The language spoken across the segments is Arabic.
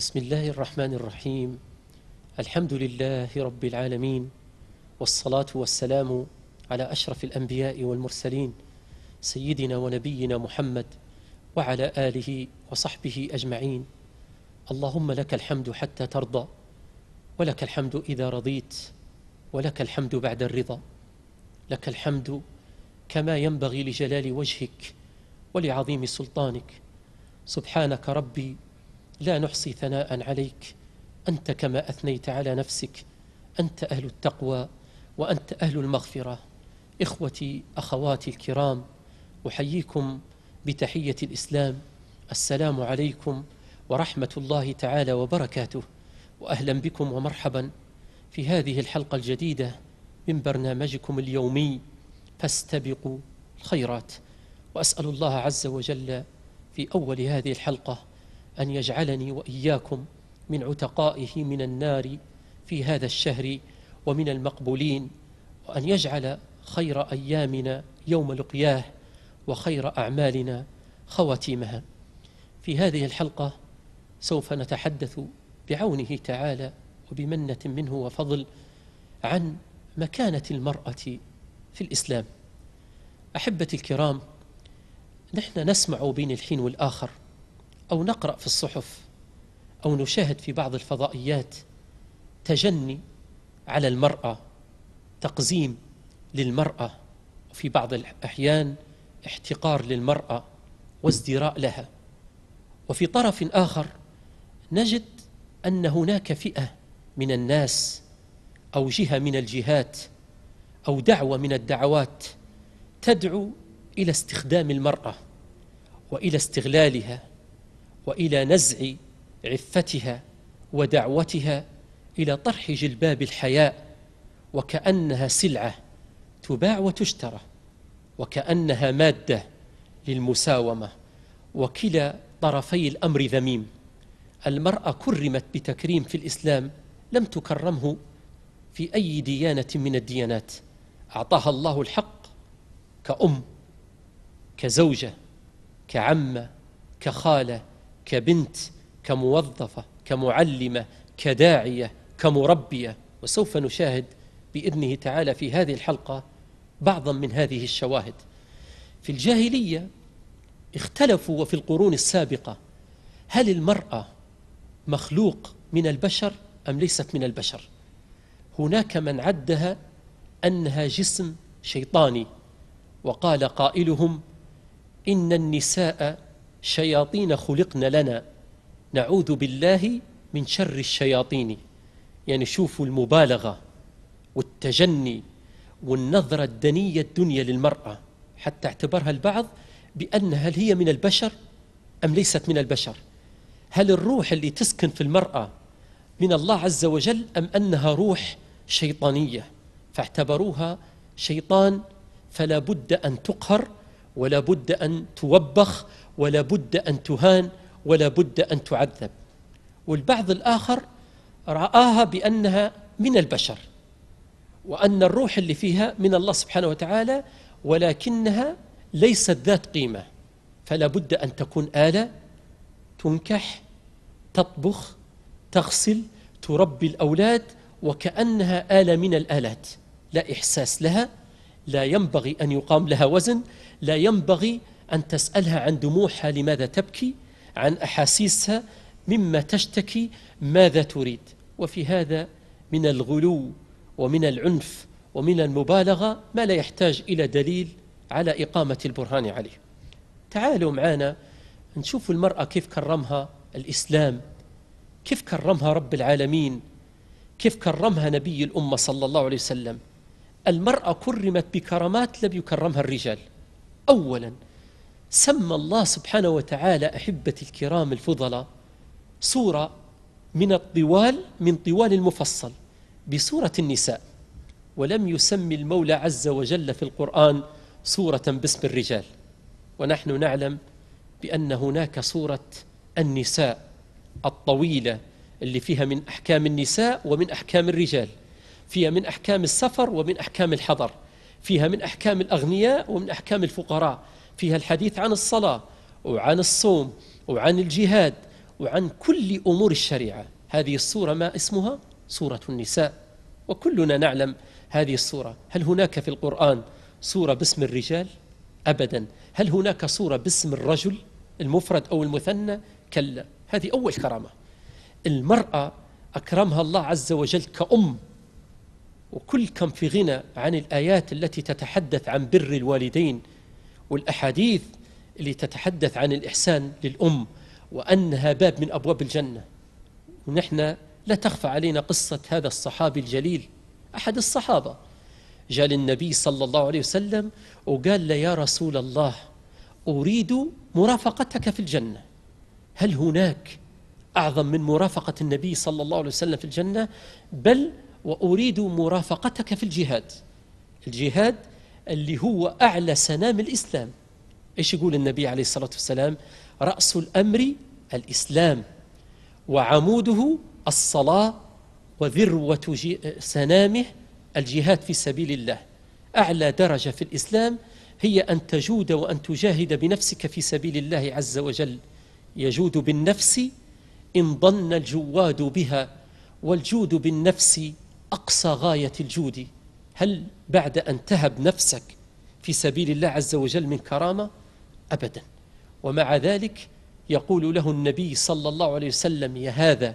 بسم الله الرحمن الرحيم الحمد لله رب العالمين والصلاة والسلام على أشرف الأنبياء والمرسلين سيدنا ونبينا محمد وعلى آله وصحبه أجمعين اللهم لك الحمد حتى ترضى ولك الحمد إذا رضيت ولك الحمد بعد الرضا لك الحمد كما ينبغي لجلال وجهك ولعظيم سلطانك سبحانك ربي لا نحصي ثناء عليك أنت كما أثنيت على نفسك أنت أهل التقوى وأنت أهل المغفرة إخوتي أخواتي الكرام أحييكم بتحية الإسلام السلام عليكم ورحمة الله تعالى وبركاته وأهلا بكم ومرحبا في هذه الحلقة الجديدة من برنامجكم اليومي فاستبقوا الخيرات وأسأل الله عز وجل في أول هذه الحلقة أن يجعلني وإياكم من عتقائه من النار في هذا الشهر ومن المقبولين وأن يجعل خير أيامنا يوم لقياه وخير أعمالنا خواتيمها في هذه الحلقة سوف نتحدث بعونه تعالى وبمنة منه وفضل عن مكانة المرأة في الإسلام أحبتي الكرام نحن نسمع بين الحين والآخر أو نقرأ في الصحف أو نشاهد في بعض الفضائيات تجني على المرأة تقزيم للمرأة وفي بعض الأحيان احتقار للمرأة وازدراء لها وفي طرف آخر نجد أن هناك فئة من الناس أو جهة من الجهات أو دعوة من الدعوات تدعو إلى استخدام المرأة وإلى استغلالها والى نزع عفتها ودعوتها الى طرح جلباب الحياء وكانها سلعه تباع وتشترى وكانها ماده للمساومه وكلا طرفي الامر ذميم المراه كرمت بتكريم في الاسلام لم تكرمه في اي ديانه من الديانات اعطاها الله الحق كأم كزوجة كعمة كخالة كبنت كموظفة كمعلمة كداعية كمربية وسوف نشاهد بإذنه تعالى في هذه الحلقة بعضا من هذه الشواهد في الجاهلية اختلفوا وفي القرون السابقة هل المرأة مخلوق من البشر أم ليست من البشر هناك من عدها أنها جسم شيطاني وقال قائلهم إن النساء شياطين خلقن لنا نعوذ بالله من شر الشياطين يعني شوفوا المبالغة والتجني والنظرة الدنية الدنيا للمرأة حتى اعتبرها البعض بأن هل هي من البشر أم ليست من البشر هل الروح اللي تسكن في المرأة من الله عز وجل أم أنها روح شيطانية فاعتبروها شيطان فلا بد أن تقهر ولا بد أن توبخ ولا بد أن تهان ولا بد أن تعذب والبعض الآخر رآها بأنها من البشر وأن الروح اللي فيها من الله سبحانه وتعالى ولكنها ليست ذات قيمة فلا بد أن تكون آلة تنكح تطبخ تغسل تربي الأولاد وكأنها آلة من الآلات لا إحساس لها لا ينبغي أن يقام لها وزن لا ينبغي أن تسألها عن دموعها لماذا تبكي عن أحاسيسها مما تشتكي ماذا تريد وفي هذا من الغلو ومن العنف ومن المبالغة ما لا يحتاج إلى دليل على إقامة البرهان عليه تعالوا معنا نشوف المرأة كيف كرمها الإسلام كيف كرمها رب العالمين كيف كرمها نبي الأمة صلى الله عليه وسلم المرأة كرمت بكرامات لم يكرمها الرجال أولاً سمى الله سبحانه وتعالى أحبتي الكرام الفضلاء صورة من الطوال من طوال المفصل بصورة النساء ولم يسمي المولى عز وجل في القرآن صورة باسم الرجال ونحن نعلم بأن هناك صورة النساء الطويلة اللي فيها من أحكام النساء ومن أحكام الرجال فيها من أحكام السفر ومن أحكام الحضر فيها من أحكام الأغنياء ومن أحكام الفقراء فيها الحديث عن الصلاة وعن الصوم وعن الجهاد وعن كل أمور الشريعة هذه الصورة ما اسمها؟ سورة النساء وكلنا نعلم هذه الصورة هل هناك في القرآن صورة باسم الرجال؟ أبدا هل هناك صورة باسم الرجل المفرد أو المثنى؟ كلا هذه أول كرامة المرأة أكرمها الله عز وجل كأم وكل كم في غنى عن الآيات التي تتحدث عن بر الوالدين والأحاديث اللي تتحدث عن الإحسان للأم وأنها باب من أبواب الجنة ونحن لا تخفى علينا قصة هذا الصحابي الجليل أحد الصحابة جاء للنبي صلى الله عليه وسلم وقال له يا رسول الله أريد مرافقتك في الجنة هل هناك أعظم من مرافقة النبي صلى الله عليه وسلم في الجنة بل وأريد مرافقتك في الجهاد الجهاد اللي هو أعلى سنام الإسلام إيش يقول النبي عليه الصلاة والسلام رأس الأمر الإسلام وعموده الصلاة وذروة سنامه الجهاد في سبيل الله أعلى درجة في الإسلام هي أن تجود وأن تجاهد بنفسك في سبيل الله عز وجل يجود بالنفس إن ضن الجواد بها والجود بالنفس أقصى غاية الجود هل بعد أن تهب نفسك في سبيل الله عز وجل من كرامة أبدا ومع ذلك يقول له النبي صلى الله عليه وسلم يا هذا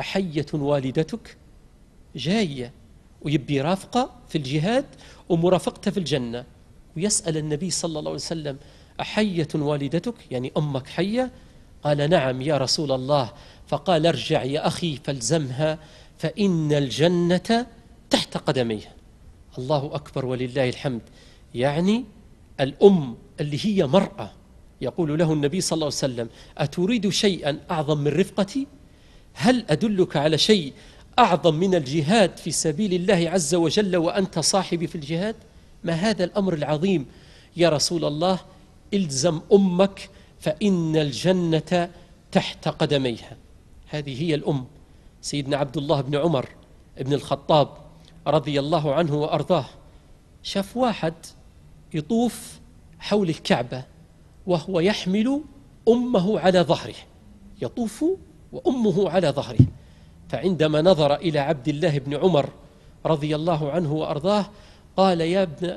أحية والدتك جاية ويبي رافقة في الجهاد ومرافقته في الجنة ويسأل النبي صلى الله عليه وسلم أحية والدتك يعني أمك حية قال نعم يا رسول الله فقال ارجع يا أخي فالزمها فإن الجنة تحت قدميها الله أكبر ولله الحمد يعني الأم اللي هي مرأة يقول له النبي صلى الله عليه وسلم أتريد شيئا أعظم من رفقتي هل أدلك على شيء أعظم من الجهاد في سبيل الله عز وجل وأنت صاحبي في الجهاد ما هذا الأمر العظيم يا رسول الله الزم أمك فإن الجنة تحت قدميها هذه هي الأم سيدنا عبد الله بن عمر بن الخطاب رضي الله عنه وأرضاه شاف واحد يطوف حول الكعبة وهو يحمل أمه على ظهره يطوف وأمه على ظهره فعندما نظر إلى عبد الله بن عمر رضي الله عنه وأرضاه قال يا ابن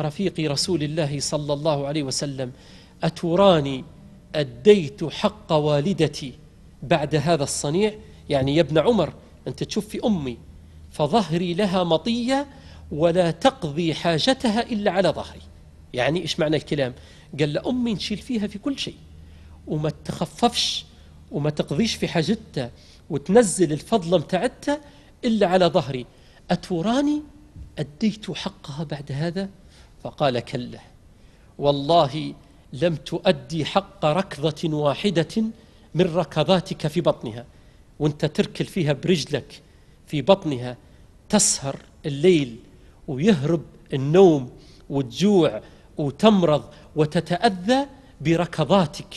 رفيق رسول الله صلى الله عليه وسلم أتراني أديت حق والدتي بعد هذا الصنيع يعني يا ابن عمر أنت تشوف في أمي فظهري لها مطية ولا تقضي حاجتها إلا على ظهري يعني إيش معنى الكلام قال لأمي نشيل فيها في كل شيء وما تخففش وما تقضيش في حاجتها وتنزل الفضل متاعتها إلا على ظهري أتراني أديت حقها بعد هذا فقال كلا والله لم تؤدي حق ركضة واحدة من ركضاتك في بطنها وانت تركل فيها برجلك في بطنها تسهر الليل ويهرب النوم وتجوع وتمرض وتتأذى بركضاتك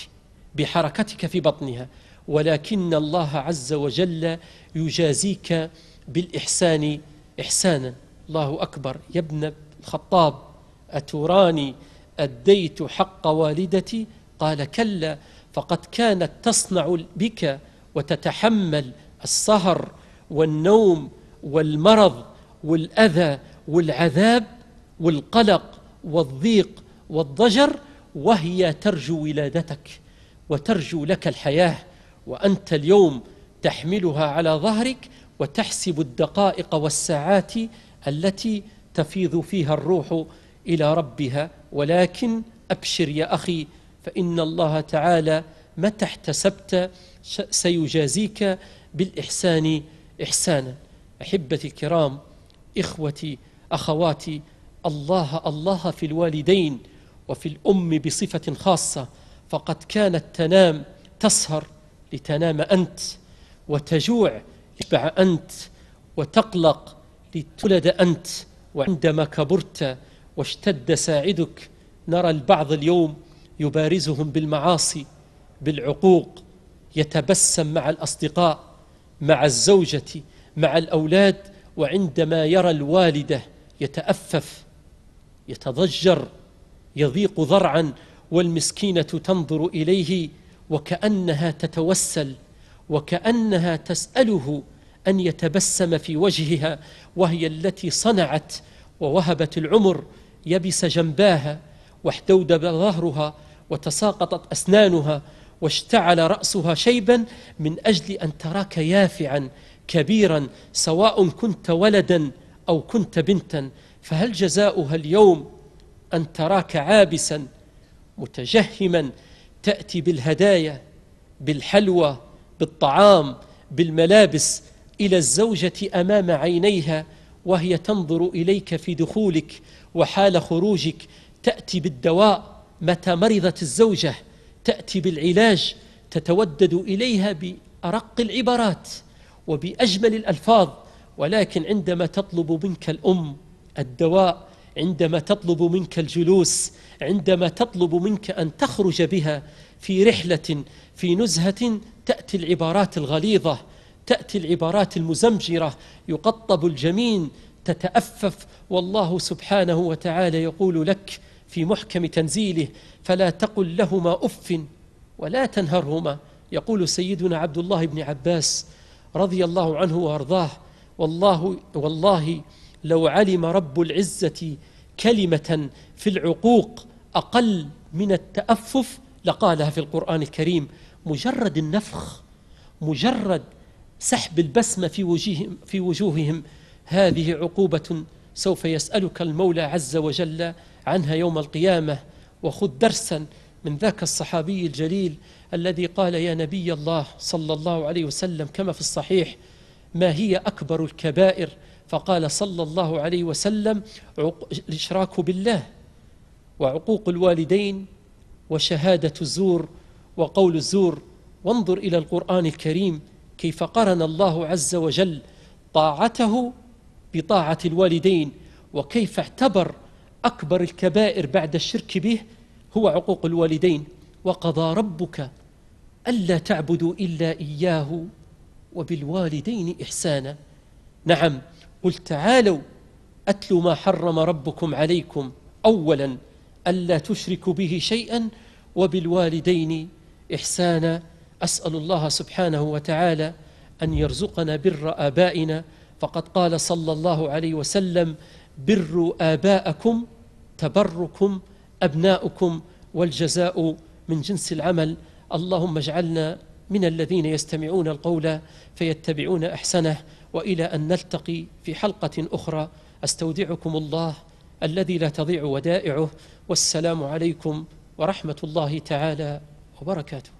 بحركتك في بطنها ولكن الله عز وجل يجازيك بالإحسان إحسانا الله أكبر يا ابن الخطاب أتراني أديت حق والدتي قال كلا فقد كانت تصنع بك وتتحمل السهر والنوم والمرض والأذى والعذاب والقلق والضيق والضجر وهي ترجو ولادتك وترجو لك الحياة وأنت اليوم تحملها على ظهرك وتحسب الدقائق والساعات التي تفيض فيها الروح إلى ربها ولكن أبشر يا أخي فإن الله تعالى متى احتسبت سيجازيك بالإحسان إحسانا احبتي الكرام اخوتي اخواتي الله الله في الوالدين وفي الام بصفه خاصه فقد كانت تنام تسهر لتنام انت وتجوع لتبع انت وتقلق لتولد انت وعندما كبرت واشتد ساعدك نرى البعض اليوم يبارزهم بالمعاصي بالعقوق يتبسم مع الاصدقاء مع الزوجه مع الأولاد وعندما يرى الوالدة يتأفف يتضجر يضيق ضرعا والمسكينة تنظر إليه وكأنها تتوسل وكأنها تسأله أن يتبسم في وجهها وهي التي صنعت ووهبت العمر يبس جنباها واحتودب ظهرها وتساقطت أسنانها واشتعل رأسها شيبا من أجل أن تراك يافعا كبيرا سواء كنت ولدا أو كنت بنتا فهل جزاؤها اليوم أن تراك عابسا متجهما تأتي بالهدايا بالحلوى بالطعام بالملابس إلى الزوجة أمام عينيها وهي تنظر إليك في دخولك وحال خروجك تأتي بالدواء متى مرضت الزوجة تأتي بالعلاج تتودد إليها بأرق العبارات وبأجمل الألفاظ ولكن عندما تطلب منك الأم الدواء عندما تطلب منك الجلوس عندما تطلب منك أن تخرج بها في رحلة في نزهة تأتي العبارات الغليظة تأتي العبارات المزمجرة يقطب الجمين تتأفف والله سبحانه وتعالى يقول لك في محكم تنزيله فلا تقل لهما أف ولا تنهرهما يقول سيدنا عبد الله بن عباس رضي الله عنه وارضاه والله والله لو علم رب العزه كلمه في العقوق اقل من التافف لقالها في القران الكريم مجرد النفخ مجرد سحب البسمه في وجوههم في وجوههم هذه عقوبه سوف يسالك المولى عز وجل عنها يوم القيامه وخذ درسا من ذاك الصحابي الجليل الذي قال يا نبي الله صلى الله عليه وسلم كما في الصحيح ما هي أكبر الكبائر فقال صلى الله عليه وسلم الإشراك بالله وعقوق الوالدين وشهادة الزور وقول الزور وانظر إلى القرآن الكريم كيف قرن الله عز وجل طاعته بطاعة الوالدين وكيف اعتبر أكبر الكبائر بعد الشرك به هو عقوق الوالدين وقضى ربك ألا تعبدوا إلا إياه وبالوالدين إحسانا نعم قل تعالوا أتل ما حرم ربكم عليكم أولا ألا تشركوا به شيئا وبالوالدين إحسانا أسأل الله سبحانه وتعالى أن يرزقنا بر آبائنا فقد قال صلى الله عليه وسلم بروا آباءكم تبركم أبناؤكم والجزاء من جنس العمل اللهم اجعلنا من الذين يستمعون القول فيتبعون أحسنه وإلى أن نلتقي في حلقة أخرى أستودعكم الله الذي لا تضيع ودائعه والسلام عليكم ورحمة الله تعالى وبركاته